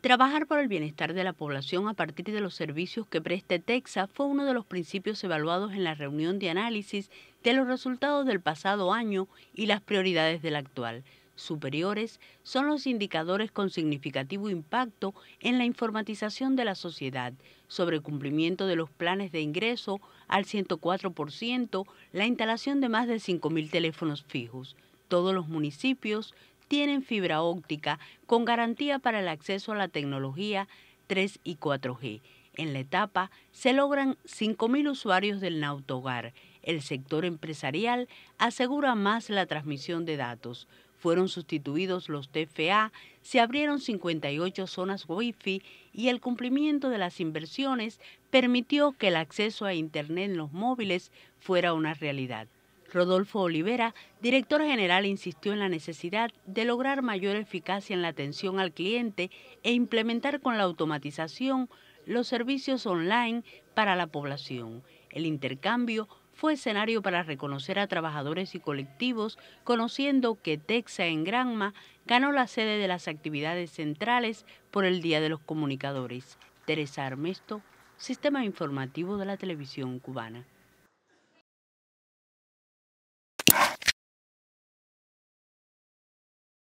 Trabajar por el bienestar de la población a partir de los servicios que preste Texas fue uno de los principios evaluados en la reunión de análisis de los resultados del pasado año y las prioridades del actual. Superiores son los indicadores con significativo impacto en la informatización de la sociedad sobre cumplimiento de los planes de ingreso al 104%, la instalación de más de 5.000 teléfonos fijos. Todos los municipios tienen fibra óptica con garantía para el acceso a la tecnología 3 y 4G. En la etapa se logran 5.000 usuarios del Nautogar. El sector empresarial asegura más la transmisión de datos. Fueron sustituidos los TFA, se abrieron 58 zonas Wi-Fi y el cumplimiento de las inversiones permitió que el acceso a Internet en los móviles fuera una realidad. Rodolfo Olivera, director general, insistió en la necesidad de lograr mayor eficacia en la atención al cliente e implementar con la automatización los servicios online para la población. El intercambio fue escenario para reconocer a trabajadores y colectivos, conociendo que Texa en Granma ganó la sede de las actividades centrales por el Día de los Comunicadores. Teresa Armesto, Sistema Informativo de la Televisión Cubana.